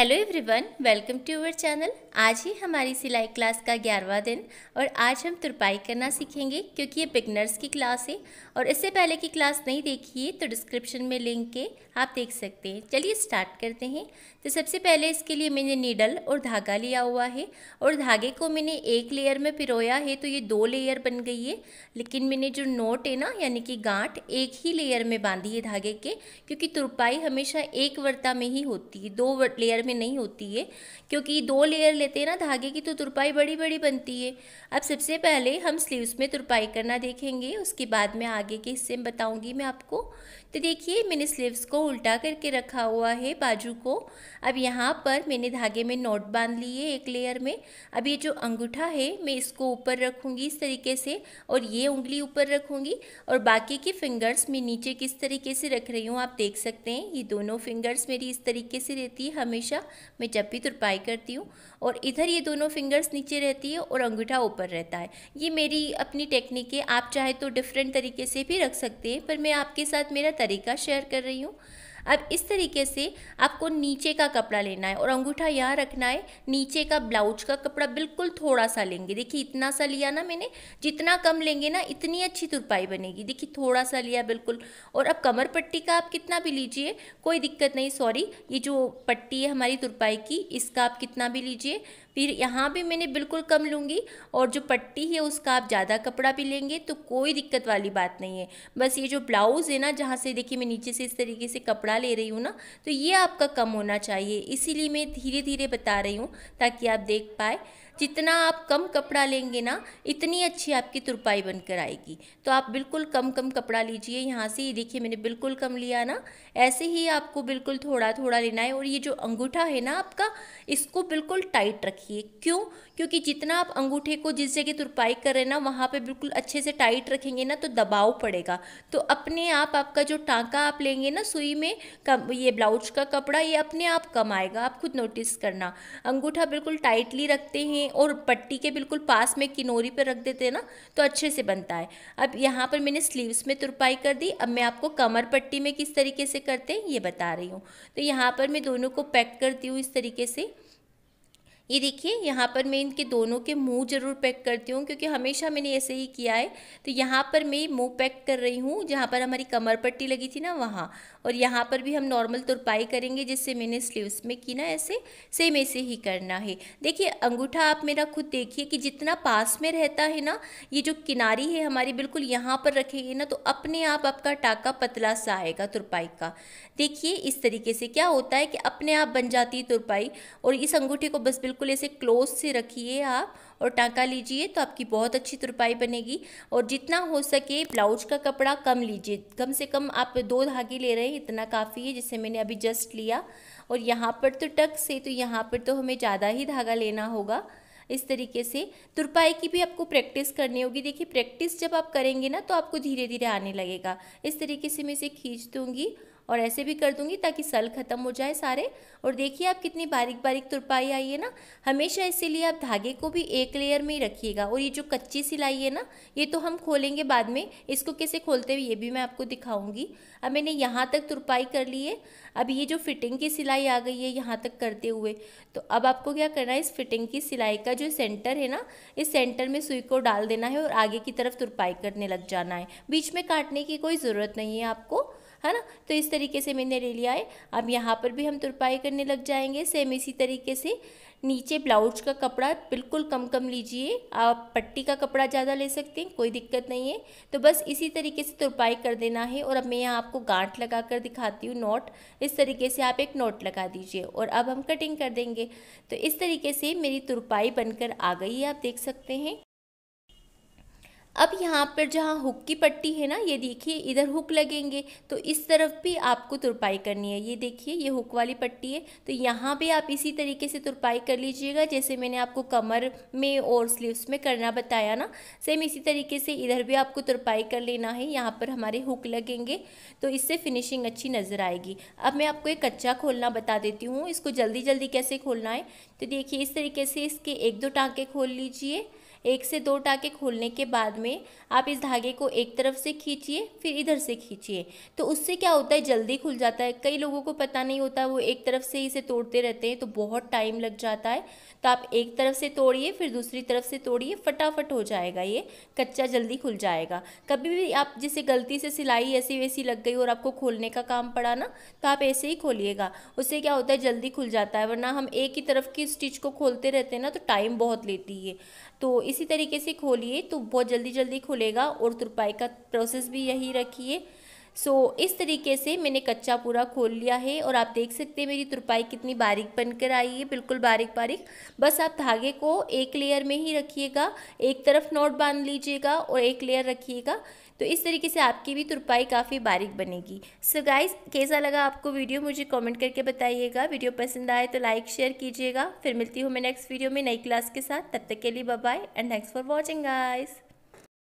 hello everyone welcome to our channel आज ही हमारी सिलाई क्लास का ग्यारहवा दिन और आज हम तुरपाई करना सीखेंगे क्योंकि ये बिगनर्स की क्लास है और इससे पहले की क्लास नहीं देखी है तो डिस्क्रिप्शन में लिंक के आप देख सकते हैं चलिए स्टार्ट करते हैं तो सबसे पहले इसके लिए मैंने नीडल और धागा लिया हुआ है और धागे को मैंने एक लेयर में पिरोया है तो ये दो लेयर बन गई है लेकिन मैंने जो नोट है ना यानी कि गांठ एक ही लेयर में बांधी है धागे के क्योंकि तुरपाई हमेशा एक वर्ता में ही होती है दो लेयर में नहीं होती है क्योंकि दो लेयर लेते हैं ना धागे की तो तुरपाई बड़ी बड़ी बनती है अब सबसे पहले हम स्लीव्स में तुरपाई करना देखेंगे उसके बाद में आगे के हिस्से में बताऊँगी मैं आपको तो देखिए मैंने स्लीव्स को उल्टा करके रखा हुआ है बाजू को अब यहाँ पर मैंने धागे में नोट बांध लिए एक लेयर में अब ये जो अंगूठा है मैं इसको ऊपर रखूँगी इस तरीके से और ये उंगली ऊपर रखूँगी और बाकी की फिंगर्स मैं नीचे किस तरीके से रख रही हूँ आप देख सकते हैं ये दोनों फिंगर्स मेरी इस तरीके से रहती है हमेशा हमेशा मैं जब भी तुरपाई करती हूँ और इधर ये दोनों फिंगर्स नीचे रहती है और अंगूठा ऊपर रहता है ये मेरी अपनी टेक्निक है आप चाहे तो डिफरेंट तरीके से भी रख सकते हैं पर मैं आपके साथ मेरा तरीका शेयर कर रही हूँ अब इस तरीके से आपको नीचे का कपड़ा लेना है और अंगूठा यहाँ रखना है नीचे का ब्लाउज का कपड़ा बिल्कुल थोड़ा सा लेंगे देखिए इतना सा लिया ना मैंने जितना कम लेंगे ना इतनी अच्छी तुरपाई बनेगी देखिए थोड़ा सा लिया बिल्कुल और अब कमर पट्टी का आप कितना भी लीजिए कोई दिक्कत नहीं सॉरी ये जो पट्टी है हमारी तुरपाई की इसका आप कितना भी लीजिए फिर यहाँ भी मैंने बिल्कुल कम लूँगी और जो पट्टी है उसका आप ज़्यादा कपड़ा भी लेंगे तो कोई दिक्कत वाली बात नहीं है बस ये जो ब्लाउज़ है ना जहाँ से देखिए मैं नीचे से इस तरीके से कपड़ा ले रही हूँ ना तो ये आपका कम होना चाहिए इसीलिए मैं धीरे धीरे बता रही हूँ ताकि आप देख पाए जितना आप कम कपड़ा लेंगे ना इतनी अच्छी आपकी तुरपाई बनकर आएगी तो आप बिल्कुल कम कम कपड़ा लीजिए यहाँ से ये देखिए मैंने बिल्कुल कम लिया ना ऐसे ही आपको बिल्कुल थोड़ा थोड़ा लेना है और ये जो अंगूठा है ना आपका इसको बिल्कुल टाइट रखिए क्यों क्योंकि जितना आप अंगूठे को जिस जगह तुरपाई कर रहे हैं ना वहाँ पर बिल्कुल अच्छे से टाइट रखेंगे ना तो दबाव पड़ेगा तो अपने आप आपका जो टाँका आप लेंगे ना सुई में कम ये ब्लाउज का कपड़ा ये अपने आप कम आएगा आप खुद नोटिस करना अंगूठा बिल्कुल टाइटली रखते हैं और पट्टी के बिल्कुल पास में किनोरी पर रख देते हैं ना तो अच्छे से बनता है अब यहाँ पर मैंने स्लीव्स में तुरपाई कर दी अब मैं आपको कमर पट्टी में किस तरीके से करते हैं ये बता रही हूँ तो यहाँ पर मैं दोनों को पैक करती हूँ इस तरीके से ये देखिए यहाँ पर मैं इनके दोनों के मुंह ज़रूर पैक करती हूँ क्योंकि हमेशा मैंने ऐसे ही किया है तो यहाँ पर मैं मुंह पैक कर रही हूँ जहाँ पर हमारी कमर पट्टी लगी थी ना वहाँ और यहाँ पर भी हम नॉर्मल तुरपाई करेंगे जिससे मैंने स्लीव्स में की ना ऐसे सेम ऐसे ही करना है देखिए अंगूठा आप मेरा खुद देखिए कि जितना पास में रहता है ना ये जो किनारी है हमारी बिल्कुल यहाँ पर रखेंगे ना तो अपने आप आपका टाका पतला सा आएगा तुरपाई का देखिए इस तरीके से क्या होता है कि अपने आप बन जाती है तुरपाई और इस अंगूठे को बस बिल्कुल बिल्कुल ऐसे क्लोज से रखिए आप और टाँका लीजिए तो आपकी बहुत अच्छी तुरपाई बनेगी और जितना हो सके ब्लाउज का कपड़ा कम लीजिए कम से कम आप दो धागे ले रहे हैं इतना काफ़ी है जिससे मैंने अभी जस्ट लिया और यहाँ पर तो टक से तो यहाँ पर तो हमें ज़्यादा ही धागा लेना होगा इस तरीके से तुरपाई की भी आपको प्रैक्टिस करनी होगी देखिए प्रैक्टिस जब आप करेंगे ना तो आपको धीरे धीरे आने लगेगा इस तरीके से मैं इसे खींच दूँगी और ऐसे भी कर दूंगी ताकि सल ख़त्म हो जाए सारे और देखिए आप कितनी बारीक बारीक तुरपाई आई है ना हमेशा इसीलिए आप धागे को भी एक लेयर में ही रखिएगा और ये जो कच्ची सिलाई है ना ये तो हम खोलेंगे बाद में इसको कैसे खोलते हुए ये भी मैं आपको दिखाऊंगी अब मैंने यहाँ तक तुरपाई कर ली है अब ये जो फिटिंग की सिलाई आ गई है यहाँ तक करते हुए तो अब आपको क्या करना है इस फिटिंग की सिलाई का जो सेंटर है ना इस सेंटर में सुई को डाल देना है और आगे की तरफ तुरपाई करने लग जाना है बीच में काटने की कोई ज़रूरत नहीं है आपको है ना तो इस तरीके से मैंने ले लिया है अब यहाँ पर भी हम तुरपाई करने लग जाएंगे सेम इसी तरीके से नीचे ब्लाउज का कपड़ा बिल्कुल कम कम लीजिए आप पट्टी का कपड़ा ज़्यादा ले सकते हैं कोई दिक्कत नहीं है तो बस इसी तरीके से तुरपाई कर देना है और अब मैं यहाँ आपको गांठ लगा कर दिखाती हूँ नोट इस तरीके से आप एक नोट लगा दीजिए और अब हम कटिंग कर देंगे तो इस तरीके से मेरी तुरपाई बनकर आ गई है आप देख सकते हैं अब यहाँ पर जहाँ हुक की पट्टी है ना ये देखिए इधर हुक लगेंगे तो इस तरफ भी आपको तुरपाई करनी है ये देखिए ये हुक वाली पट्टी है तो यहाँ भी आप इसी तरीके से तुरपाई कर लीजिएगा जैसे मैंने आपको कमर में और स्लीव्स में करना बताया ना सेम इसी तरीके से इधर भी आपको तुरपाई कर लेना है यहाँ पर हमारे हुक लगेंगे तो इससे फिनिशिंग अच्छी नज़र आएगी अब मैं आपको एक कच्चा खोलना बता देती हूँ इसको जल्दी जल्दी कैसे खोलना है तो देखिए इस तरीके से इसके एक दो टाँके खोल लीजिए एक से दो टाके खोलने के बाद में आप इस धागे को एक तरफ से खींचिए फिर इधर से खींचिए तो उससे क्या होता है जल्दी खुल जाता है कई लोगों को पता नहीं होता वो एक तरफ से इसे तोड़ते रहते हैं तो बहुत टाइम लग जाता है तो आप एक तरफ से तोड़िए फिर दूसरी तरफ से तोड़िए फटाफट हो जाएगा ये कच्चा जल्दी खुल जाएगा कभी भी आप जिसे गलती से सिलाई ऐसी वैसी लग गई और आपको खोलने का काम पड़ा ना तो आप ऐसे ही खोलिएगा उससे क्या होता है जल्दी खुल जाता है वरना हम एक ही तरफ की स्टिच को खोलते रहते हैं ना तो टाइम बहुत लेती है तो इसी तरीके से खोलिए तो बहुत जल्दी जल्दी खुलेगा और तुरपाई का प्रोसेस भी यही रखिए सो so, इस तरीके से मैंने कच्चा पूरा खोल लिया है और आप देख सकते हैं मेरी तुरपाई कितनी बारीक बनकर आई है बिल्कुल बारीक बारीक बस आप धागे को एक लेयर में ही रखिएगा एक तरफ नोट बांध लीजिएगा और एक लेयर रखिएगा तो इस तरीके से आपकी भी तुरपाई काफ़ी बारीक बनेगी सो so गाइस कैसा लगा आपको वीडियो मुझे कॉमेंट करके बताइएगा वीडियो पसंद आए तो लाइक शेयर कीजिएगा फिर मिलती हूँ मैं नेक्स्ट वीडियो में नई क्लास के साथ तब तक के लिए bye and thanks for watching guys